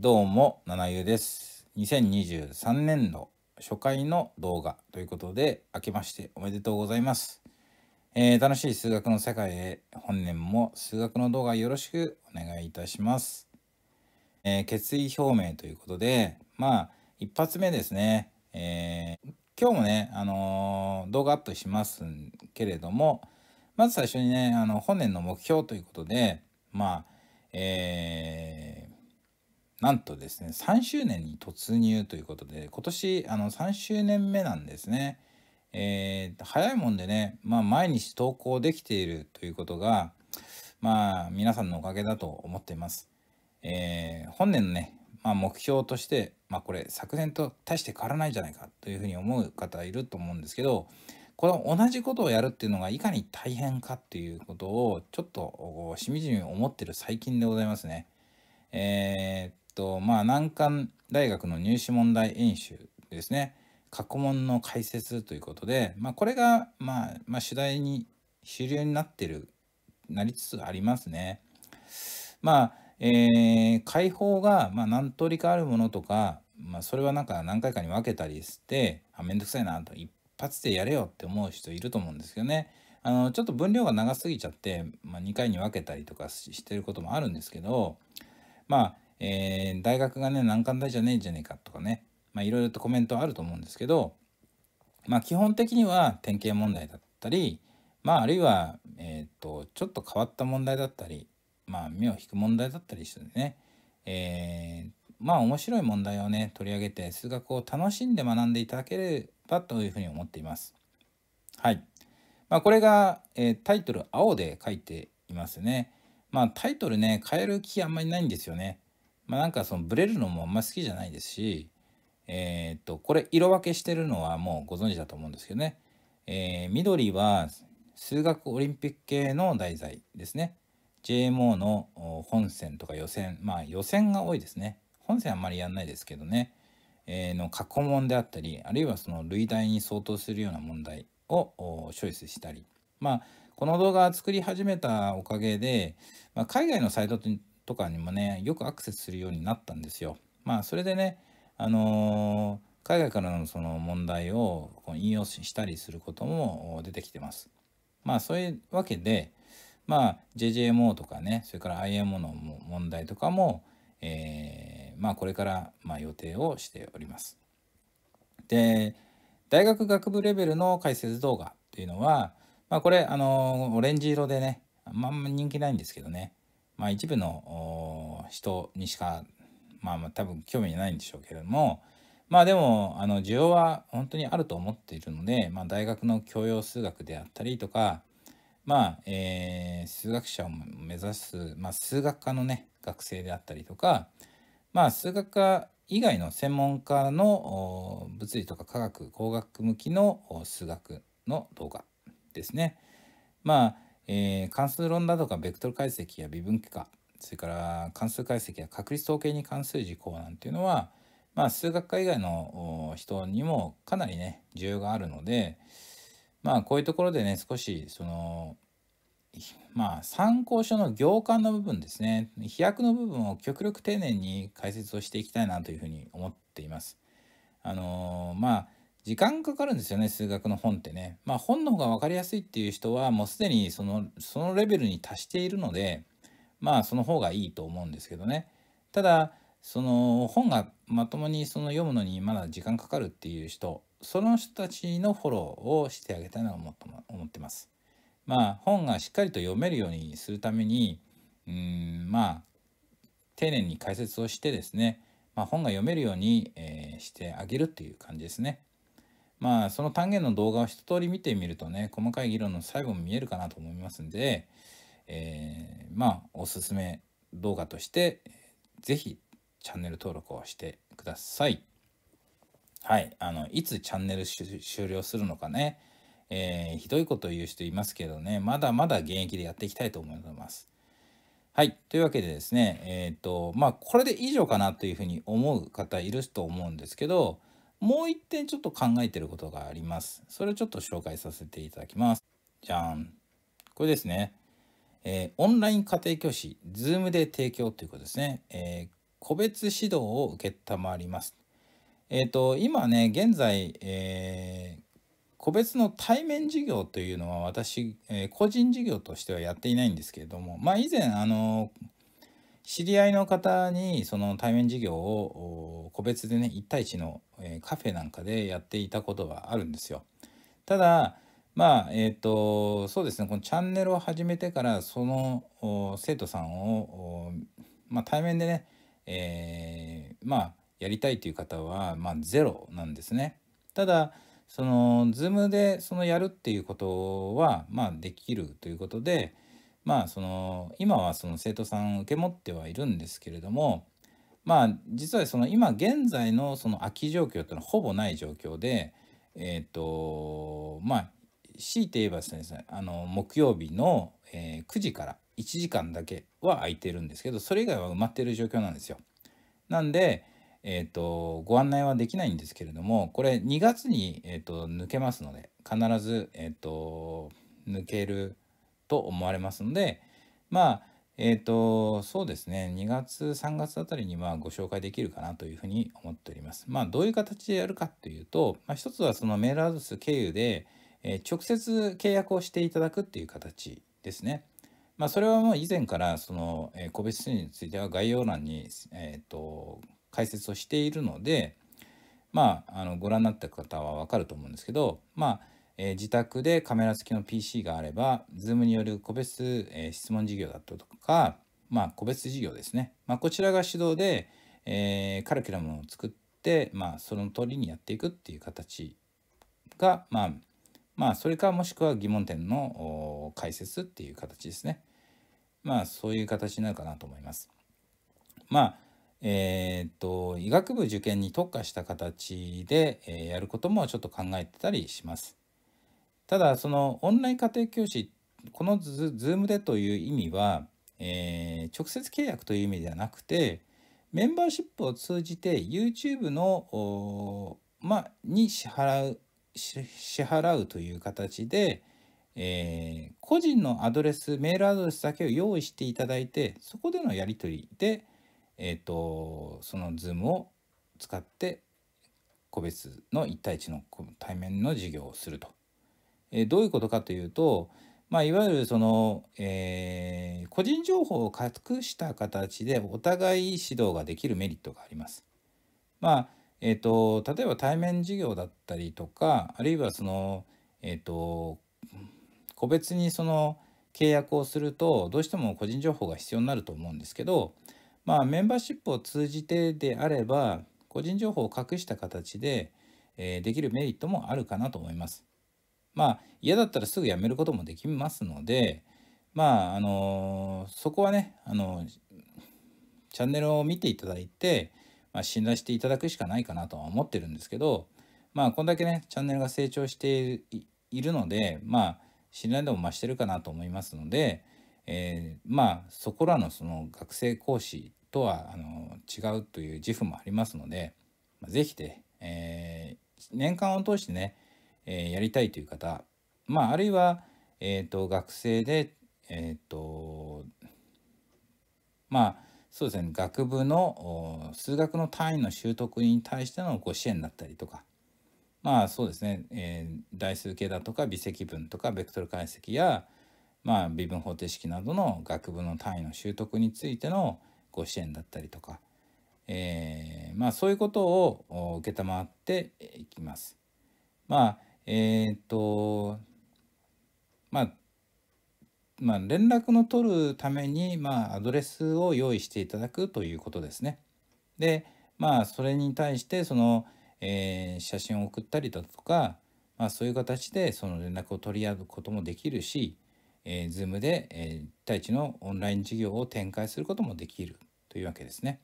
どうも、七ゆです。2023年度初回の動画ということで、明けましておめでとうございます。えー、楽しい数学の世界へ、本年も数学の動画よろしくお願いいたします。えー、決意表明ということで、まあ、一発目ですね。えー、今日もね、あの動画アップしますけれども、まず最初にね、あの、本年の目標ということで、まあ、えーなんとですね、3周年に突入ということで、今年あの3周年目なんですね。えー、早いもんでね、まあ、毎日投稿できているということが、まあ、皆さんのおかげだと思っています。えー、本年のね、まあ、目標として、まあ、これ昨年と大して変わらないじゃないかというふうに思う方いると思うんですけど、この同じことをやるっていうのがいかに大変かっていうことをちょっとしみじみ思ってる最近でございますね。えー、とまあ難関大学の入試問題演習ですね過去問の解説ということで、まあ、これが、まあ、まあ主題に主流になってるなりつつありますね。まあ、えー、解放が、まあ、何通りかあるものとか、まあ、それはなんか何回かに分けたりしてあめんくさいなと一発でやれよって思う人いると思うんですけどね。あのちょっと分量が長すぎちゃって、まあ、2回に分けたりとかしてることもあるんですけどまあえー、大学がね、難関大じゃねえんじゃねえかとかね、まあいろいろとコメントあると思うんですけど、まあ基本的には典型問題だったり、まああるいは、えっ、ー、と、ちょっと変わった問題だったり、まあ目を引く問題だったりしてね、えー、まあ面白い問題をね、取り上げて数学を楽しんで学んでいただければというふうに思っています。はい。まあこれが、えー、タイトル青で書いていますね。まあタイトルね、変える気あんまりないんですよね。まあ、なんかそのブレるのもあんま好きじゃないですし、えー、っと、これ色分けしてるのはもうご存知だと思うんですけどね。えー、緑は数学オリンピック系の題材ですね。JMO の本戦とか予選、まあ予選が多いですね。本戦あんまりやんないですけどね。えー、の過去問であったり、あるいはその類題に相当するような問題をチョイスしたり。まあ、この動画作り始めたおかげで、まあ、海外のサイトとかにもねよくアクセスするようになったんですよ。まあそれでね、あのー、海外からのその問題を引用したりすることも出てきてます。まあそういうわけで、まあ JJMO とかね、それから IMO の問題とかも、えー、まあこれからま予定をしております。で、大学学部レベルの解説動画っていうのは、まあこれあのー、オレンジ色でね、まあんま人気ないんですけどね、まあ一部の人にしか、まあまあ多分興味ないんでしょうけれども、まあでも、あの、需要は本当にあると思っているので、まあ大学の教養数学であったりとか、まあ、えー、数学者を目指す、まあ数学科のね、学生であったりとか、まあ数学科以外の専門家の物理とか科学工学向きの数学の動画ですね。まあえー、関数論などかベクトル解析や微分化それから関数解析や確率統計に関する事項なんていうのは、まあ、数学科以外の人にもかなりね需要があるのでまあこういうところでね少しそのまあ参考書の行間の部分ですね飛躍の部分を極力丁寧に解説をしていきたいなというふうに思っています。あのー、まあ時間かかるんですよね、数学の本ってね。まあ本の方が分かりやすいっていう人はもうすでにその、そのレベルに達しているので、まあその方がいいと思うんですけどね。ただ、その本がまともにその読むのにまだ時間かかるっていう人、その人たちのフォローをしてあげたいなと思ってます。まあ本がしっかりと読めるようにするために、うん、まあ丁寧に解説をしてですね、まあ、本が読めるように、えー、してあげるっていう感じですね。まあその単元の動画を一通り見てみるとね細かい議論の最後も見えるかなと思いますんで、えー、まあおすすめ動画として是非チャンネル登録をしてください。はい、あのいつチャンネル終了するのかね、えー、ひどいことを言う人いますけどねまだまだ現役でやっていきたいと思います。はい。というわけでですね、えっ、ー、と、まあ、これで以上かなというふうに思う方いると思うんですけど、もう一点ちょっと考えてることがあります。それをちょっと紹介させていただきます。じゃん。これですね。えー、オンライン家庭教師、ズームで提供ということですね。えー、個別指導を承ります。えっ、ー、と、今ね、現在、えー、個別の対面授業というのは私、え個人事業としてはやっていないんですけれども、まあ以前、あのー知り合いの方にその対面授業を個別でね1対1のカフェなんかでやっていたことはあるんですよ。ただまあえっ、ー、とそうですねこのチャンネルを始めてからその生徒さんを、まあ、対面でね、えー、まあやりたいという方は、まあ、ゼロなんですね。ただその Zoom でそのやるっていうことは、まあ、できるということで、まあその今はその生徒さん受け持ってはいるんですけれどもまあ実はその今現在のその空き状況というのはほぼない状況でえっ、ー、とまあ強いて言えばですねあの木曜日の、え9時から1時間だけは空いてるんですけどそれ以外は埋まってる状況なんですよ。なんで、えーと、ご案内はできないんですけれどもこれ2月に、えーと、抜けますので必ず、えーと抜けると思われますので、まあ、えっ、ー、と、そうですね、2月、3月あたりにはご紹介できるかなというふうに思っております。まあ、どういう形でやるかというと、まあ、一つはそのメールアドレス経由で、えー、直接契約をしていただくっていう形ですね。まあ、それはもう以前から、その、え個別支については概要欄に、えっ、と、解説をしているので、まあ、あの、ご覧になった方はわかると思うんですけど、まあ、えー、自宅でカメラ付きの PC があれば、Zoom による個別、えー、質問事業だったとか、まあ、個別事業ですね。まあ、こちらが主導で、えー、カリキュラムを作って、まあ、その通りにやっていくっていう形が、まあ、まあ、それかもしくは疑問点の解説っていう形ですね。まあ、そういう形になるかなと思います。まあ、えー、っと、医学部受験に特化した形で、えー、やることもちょっと考えてたりします。ただそのオンライン家庭教師このズームでという意味は、えー、直接契約という意味ではなくてメンバーシップを通じて YouTube のまあ、に支払う支払うという形で、えー、個人のアドレスメールアドレスだけを用意していただいてそこでのやり取りで、えーと、その Zoom を使って個別の1対1の対面の授業をするとえどういうことかというと、まあ、いわゆるその、えー、個人情報を隠した形でお互い指導ができるメリットがあります。まあえーと、例えば対面授業だったりとかあるいはその、えーと、と個別にその契約をするとどうしても個人情報が必要になると思うんですけど、まあ、メンバーシップを通じてであれば個人情報を隠した形で、えー、できるメリットもあるかなと思います。まあ嫌だったらすぐ辞めることもできますのでまああのそこはねあのチャンネルを見ていただいて、まあ、信頼していただくしかないかなとは思ってるんですけどまあこんだけねチャンネルが成長しているのでまあ信頼度も増してるかなと思いますので、えー、まあそこらのその学生講師とはあの違うという自負もありますので、まあ、是非で、え年間を通してねえやりたいという方、まあ、あるいは、えーと、学生で、えっ、ー、とまあそうですね学部の数学の単位の習得に対してのご支援だったりとかまあそうですね、えー、代数形だとか微積分とかベクトル解析や、まあ、微分方程式などの学部の単位の習得についてのご支援だったりとか、えー、まあそういうことを承っていきます。まあえっとまあまあ、連絡の取るために、まあ、アドレスを用意していただくということですね。で、まあ、それに対して、その、えー、写真を送ったりだとか、まあ、そういう形で、その連絡を取り合うこともできるし、えー、Zoom で、えー、対地のオンライン授業を展開することもできるというわけですね。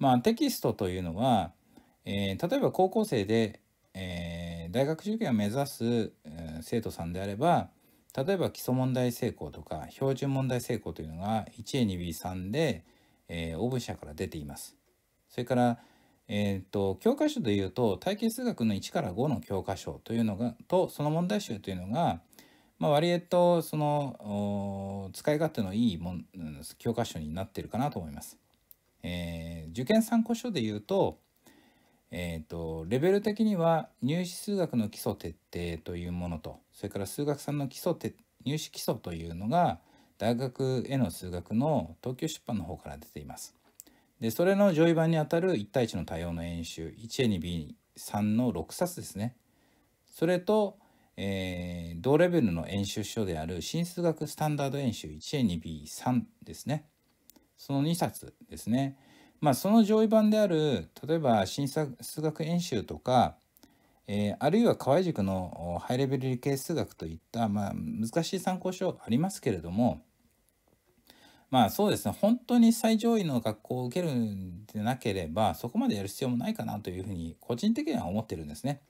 まあ、テキストというのは、えー、例えば高校生で、えー大学受験を目指す生徒さんであれば例えば基礎問題成功とか標準問題成功というのが 1A2B3 で、えー、応募者から出ています。それから、えーと、教科書でいうと体系数学の1から5の教科書というのがとその問題集というのが、まあ、割とその使い勝手のいいもん教科書になってるかなと思います。えー、受験参考書でいうとえーと、レベル的には入試数学の基礎徹底というものとそれから数学3の基礎入試基礎というのが大学への数学の東京出版の方から出ています。でそれの上位版にあたる1対1の対応の演習 1A2B3 の6冊ですね。それと、えー、同レベルの演習書である新数学スタンダード演習 1A2B3 ですね。その2冊ですね。まあ、その上位版である例えば新数学演習とか、えー、あるいは河合塾のハイレベル理系数学といった、まあ、難しい参考書ありますけれどもまあそうですね本当に最上位の学校を受けるんでなければそこまでやる必要もないかなというふうに個人的には思ってるんですね。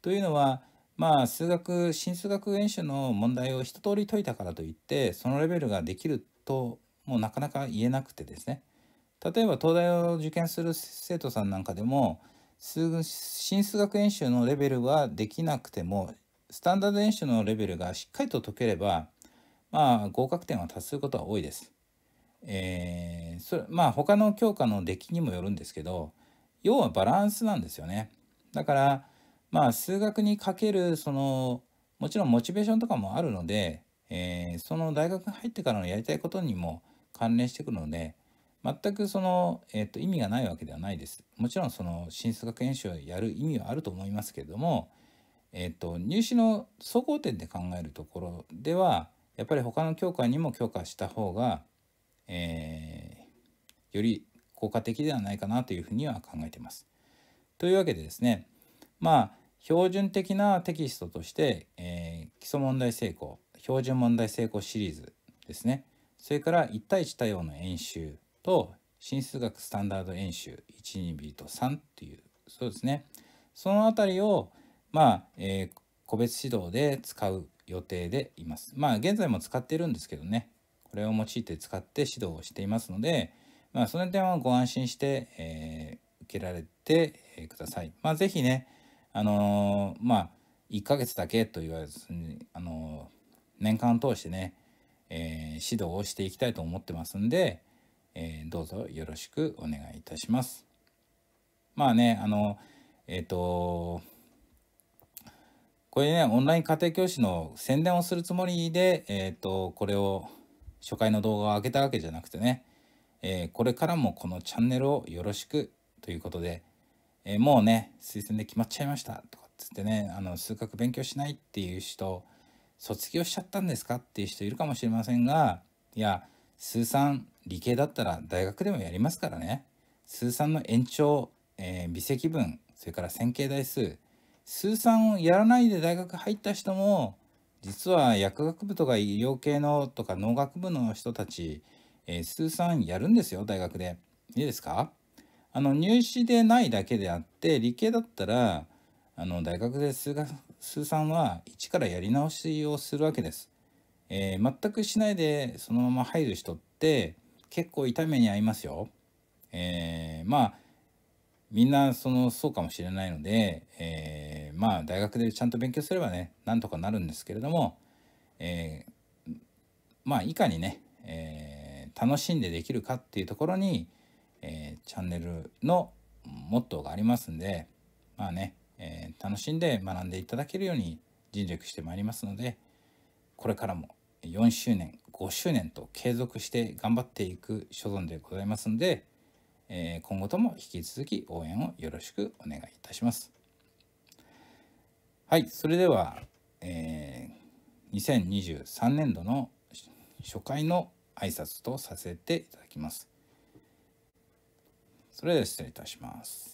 というのはまあ数学新数学演習の問題を一通り解いたからといってそのレベルができるともうなかなか言えなくてですね。例えば東大を受験する生徒さんなんかでも新数学演習のレベルはできなくてもスタンダード演習のレベルがしっかりと解ければまあ合格点は達することは多いです。えー、それまあ他の教科の出来にもよるんですけど要はバランスなんですよね。だからまあ数学にかけるそのもちろんモチベーションとかもあるので、えー、その大学に入ってからのやりたいことにも関連してくるので全くその、えっと、意味がないわけではないです。もちろんその新出学演習をやる意味はあると思いますけれども、えっと、入試の総合点で考えるところではやっぱり他の教科にも強化した方が、えー、より効果的ではないかなというふうには考えています。というわけでですねまあ標準的なテキストとして、えー、基礎問題成功標準問題成功シリーズですねそれから1対1対応の演習と新数学スタンダード演習1 2ート3っていうそうですねその辺りをまあ、えー、個別指導で使う予定でいますまあ現在も使ってるんですけどねこれを用いて使って指導をしていますのでまあその点はご安心して、えー、受けられてくださいまあ是非ねあのー、まあ1ヶ月だけと言わずに、あのー、年間を通してね、えー、指導をしていきたいと思ってますんで、えー、どうぞよろしくお願いいたします。まあね、あの、えっ、ー、と、これね、オンライン家庭教師の宣伝をするつもりで、えっ、ー、と、これを、初回の動画を上げたわけじゃなくてね、えこれからもこのチャンネルをよろしくということで、えもうね、推薦で決まっちゃいましたとかっつってね、あの、数学勉強しないっていう人、卒業しちゃったんですかっていう人いるかもしれませんが、いや、数産理系だったら大学でもやりますからね。数三の延長、えー、微積分、それから線形代数。数三をやらないで大学入った人も、実は薬学部とか医療系のとか農学部の人たち、えー、数三やるんですよ、大学で。いいですかあの、入試でないだけであって、理系だったら、あの、大学で数学、数三は一からやり直しをするわけです。えー、全くしないでそのまま入る人って、結構痛い目に遭いますよ。えー、まあみんなそのそうかもしれないので、えー、まあ大学でちゃんと勉強すればねなんとかなるんですけれども、えー、まあいかにね、えー、楽しんでできるかっていうところに、えチャンネルのモットーがありますんでまあね、え楽しんで学んでいただけるように尽力してまいりますのでこれからも4周年5周年と継続して頑張っていく所存でございますんで、え今後とも引き続き応援をよろしくお願いいたします。はい、それでは、えー、2023年度の初回の挨拶とさせていただきます。それでは失礼いたします。